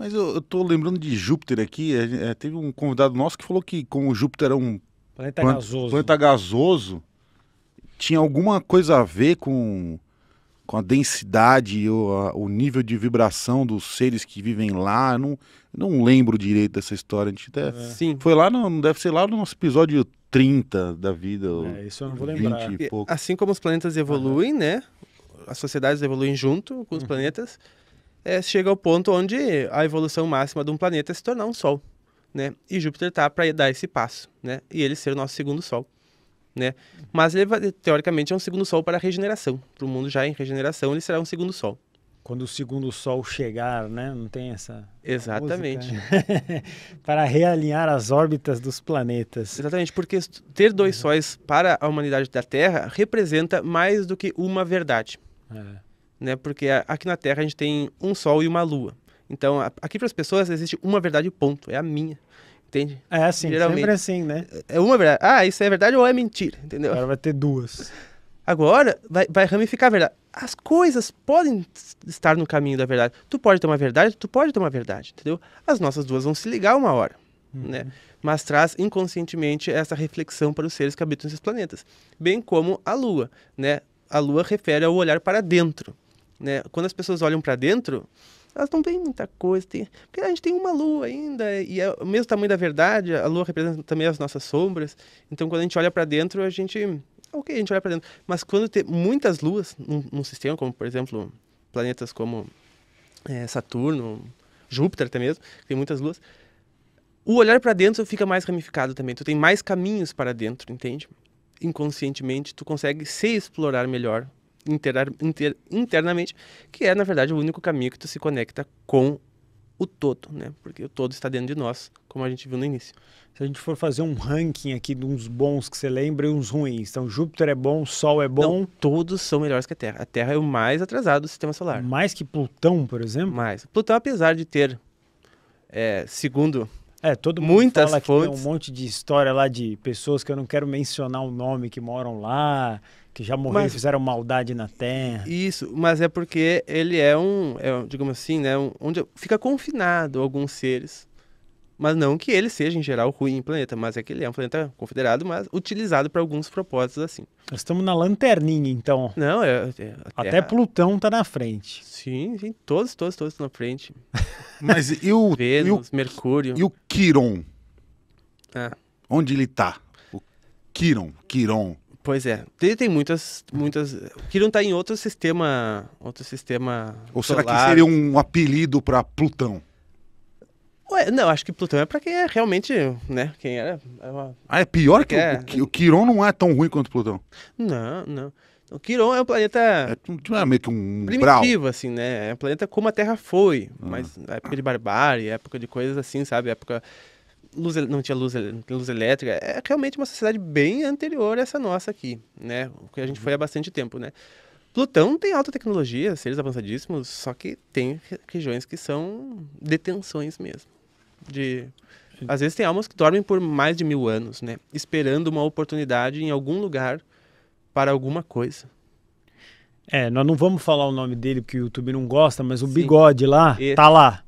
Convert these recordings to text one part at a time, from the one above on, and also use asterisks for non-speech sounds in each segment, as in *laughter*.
Mas eu, eu tô lembrando de Júpiter aqui. É, é, teve um convidado nosso que falou que, como Júpiter é um planeta, gasoso. planeta gasoso, tinha alguma coisa a ver com, com a densidade ou a, o nível de vibração dos seres que vivem lá. Eu não, não lembro direito dessa história. A gente até é. Sim. foi lá, não deve ser lá no nosso episódio 30 da vida. É, isso eu não vou lembrar. Assim como os planetas evoluem, ah, né? As sociedades evoluem junto com os uhum. planetas é, chega ao ponto onde a evolução máxima de um planeta é se tornar um Sol. Né? E Júpiter está para dar esse passo, né? E ele ser o nosso segundo Sol, né? Mas ele teoricamente é um segundo Sol para a regeneração. Para o mundo já em regeneração, ele será um segundo Sol. Quando o segundo Sol chegar, né? Não tem essa. Exatamente. Né? *laughs* para realinhar as órbitas dos planetas. Exatamente, porque ter dois é. sóis para a humanidade da Terra representa mais do que uma verdade. É né? Porque aqui na Terra a gente tem um sol e uma lua. Então, aqui para as pessoas existe uma verdade, ponto. É a minha. Entende? É assim, Geralmente. sempre é assim, né? É, é uma verdade. Ah, isso é verdade ou é mentira, entendeu? Agora vai ter duas. Agora vai, vai ramificar a verdade. As coisas podem estar no caminho da verdade. Tu pode ter uma verdade, tu pode ter uma verdade, entendeu? As nossas duas vão se ligar uma hora, uhum. né? Mas traz inconscientemente essa reflexão para os seres que habitam esses planetas, bem como a Lua, né? A Lua refere ao olhar para dentro né? Quando as pessoas olham para dentro, elas não têm muita coisa. Tem... Porque a gente tem uma lua ainda, e é o mesmo tamanho da verdade, a lua representa também as nossas sombras. Então, quando a gente olha para dentro, a gente. Ok, a gente olha para dentro. Mas quando tem muitas luas num, num sistema, como por exemplo, planetas como é, Saturno, Júpiter até mesmo, tem muitas luas, o olhar para dentro fica mais ramificado também. Tu tem mais caminhos para dentro, entende? Inconscientemente, tu consegue se explorar melhor inter, inter, internamente, que é, na verdade, o único caminho que tu se conecta com o todo, né? Porque o todo está dentro de nós, como a gente viu no início. Se a gente for fazer um ranking aqui de uns bons que você lembra e uns ruins, então Júpiter é bom, Sol é bom. Não, todos são melhores que a Terra. A Terra é o mais atrasado do sistema solar. Mais que Plutão, por exemplo? Mais. Plutão, apesar de ter, é, segundo é, todo mundo Muitas fala fontes. que tem um monte de história lá de pessoas que eu não quero mencionar o nome que moram lá, que já morreram e fizeram maldade na terra. Isso, mas é porque ele é um, é, digamos assim, né, um, onde fica confinado alguns seres mas não que ele seja, em geral, ruim em planeta, mas é que ele é um planeta considerado, mas utilizado para alguns propósitos assim. Nós estamos na lanterninha, então. Não, é. é Até Plutão tá na frente. Sim, sim, todos, todos, todos estão na frente. *laughs* mas e o. Vênus, e o, Mercúrio. E o Quiron? Ah. Onde ele tá? O Quiron, Quiron. Pois é, ele tem muitas, muitas. Quiron está em outro sistema, outro sistema. Ou solar. será que seria um apelido para Plutão? Ué, não, acho que Plutão é pra quem é realmente, né? Quem era. É, é uma... Ah, é pior que, é... O, Quiron não é tão ruim quanto Plutão. Não, não. O Quiron é um planeta. É, é meio que um. Primitivo, brau. assim, né? É um planeta como a Terra foi. Ah. Mas época de barbárie, época de coisas assim, sabe? Época. Luz, não tinha luz, luz elétrica. É realmente uma sociedade bem anterior a essa nossa aqui, né? O que a gente uhum. foi há bastante tempo, né? Plutão tem alta tecnologia, seres avançadíssimos, só que tem regiões que são detenções mesmo de às vezes tem almas que dormem por mais de mil anos, né? Esperando uma oportunidade em algum lugar para alguma coisa. É, nós não vamos falar o nome dele porque o YouTube não gosta, mas o Sim. bigode lá, Esse... tá lá.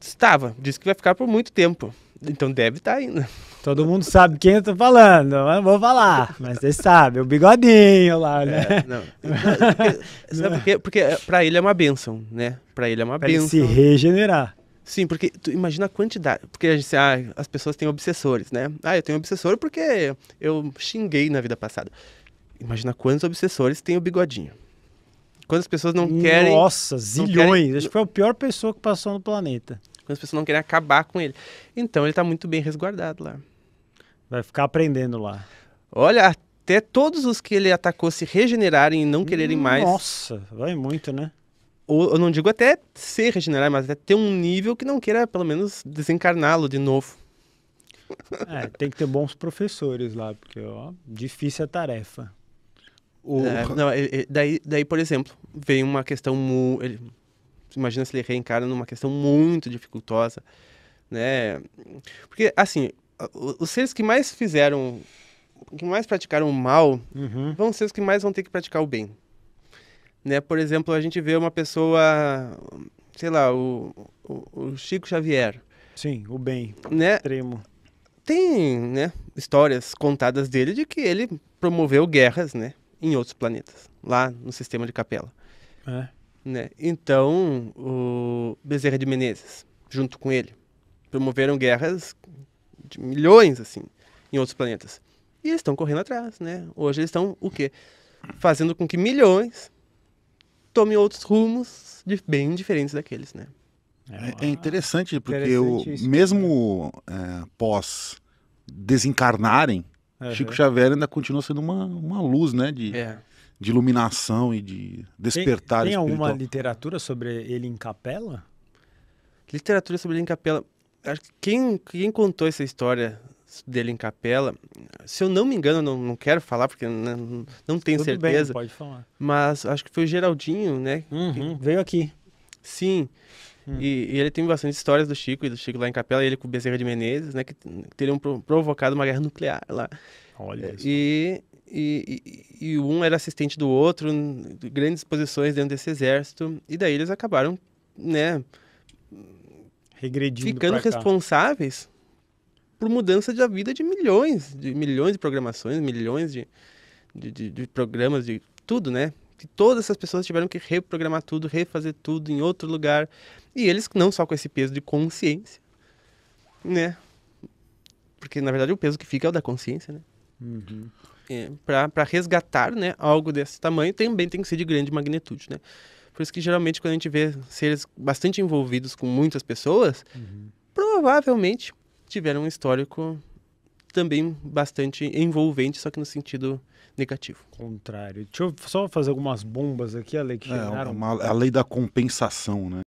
Estava, disse que vai ficar por muito tempo. Então deve estar tá ainda. Todo mundo sabe quem eu tô falando, não vou falar, mas você sabe, o bigodinho lá, é, né? É, não. Porque, sabe *laughs* porque? Porque é, para ele é uma bênção, né? Para ele é uma pra bênção. Ele se regenerar. Sim, porque tu imagina a quantidade. Porque a gente, ah, as pessoas têm obsessores, né? Ah, eu tenho obsessor porque eu xinguei na vida passada. Imagina quantos obsessores tem o bigodinho. Quantas pessoas não querem. Nossa, zilhões. Querem... Acho que foi a pior pessoa que passou no planeta. Quantas pessoas não querem acabar com ele. Então ele está muito bem resguardado lá. Vai ficar aprendendo lá. Olha, até todos os que ele atacou se regenerarem e não quererem mais. Nossa, vai muito, né? ou eu não digo até ser regenerar, mas até ter um nível que não queira, pelo menos, desencarná-lo de novo. É, tem que ter bons professores lá, porque, ó, difícil a tarefa. O... É, não, é, é, daí, daí, por exemplo, vem uma questão. Mu... Ele, imagina se ele reencarna numa questão muito dificultosa, né? Porque, assim, os seres que mais fizeram, que mais praticaram o mal, uhum. vão ser os que mais vão ter que praticar o bem né? Por exemplo, a gente vê uma pessoa, sei lá, o, o, o Chico Xavier. Sim, o bem né? extremo. Tem, né, histórias contadas dele de que ele promoveu guerras, né, em outros planetas, lá no sistema de Capela. É. Né? Então, o Bezerra de Menezes, junto com ele, promoveram guerras de milhões, assim, em outros planetas. E eles estão correndo atrás, né? Hoje eles estão o quê? Fazendo com que milhões tome outros rumos bem diferentes daqueles, né? É, é interessante porque eu, mesmo né? é, pós desencarnarem, uhum. Chico Xavier ainda continua sendo uma, uma luz, né? De, é. de iluminação e de despertar. Tem, tem alguma literatura sobre ele em capela? Literatura sobre ele em capela. Quem, quem contou essa história dele em capela. Se eu não me engano, não, não quero falar porque não, né, não tenho Tudo certeza. Bem, pode falar. Mas acho que foi o Geraldinho, né? Uhum, que... Veio aqui. Sim. Hum. E, e, ele tem bastante histórias do Chico e do Chico lá em Capela, ele com o Bezerra de Menezes, né? Que teriam provocado uma guerra nuclear lá. Olha isso. É, e, e, e, e um era assistente do outro, grandes posições dentro desse exército. E daí eles acabaram, né? Regredindo Ficando responsáveis por mudança da vida de milhões, de milhões de programações, milhões de, de, de, de programas, de tudo, né? que todas essas pessoas tiveram que reprogramar tudo, refazer tudo em outro lugar. E eles não só com esse peso de consciência, né? Porque na verdade o peso que fica é o da consciência, né? Uhum. É, para resgatar né, algo desse tamanho também tem que ser de grande magnitude, né? Por isso que geralmente quando a gente vê seres bastante envolvidos com muitas pessoas, uhum. provavelmente tiveram um histórico também bastante envolvente, só que no sentido negativo. Contrário. Deixa eu só fazer algumas bombas aqui, a lei que é, geraram. Uma, a lei da compensação, né?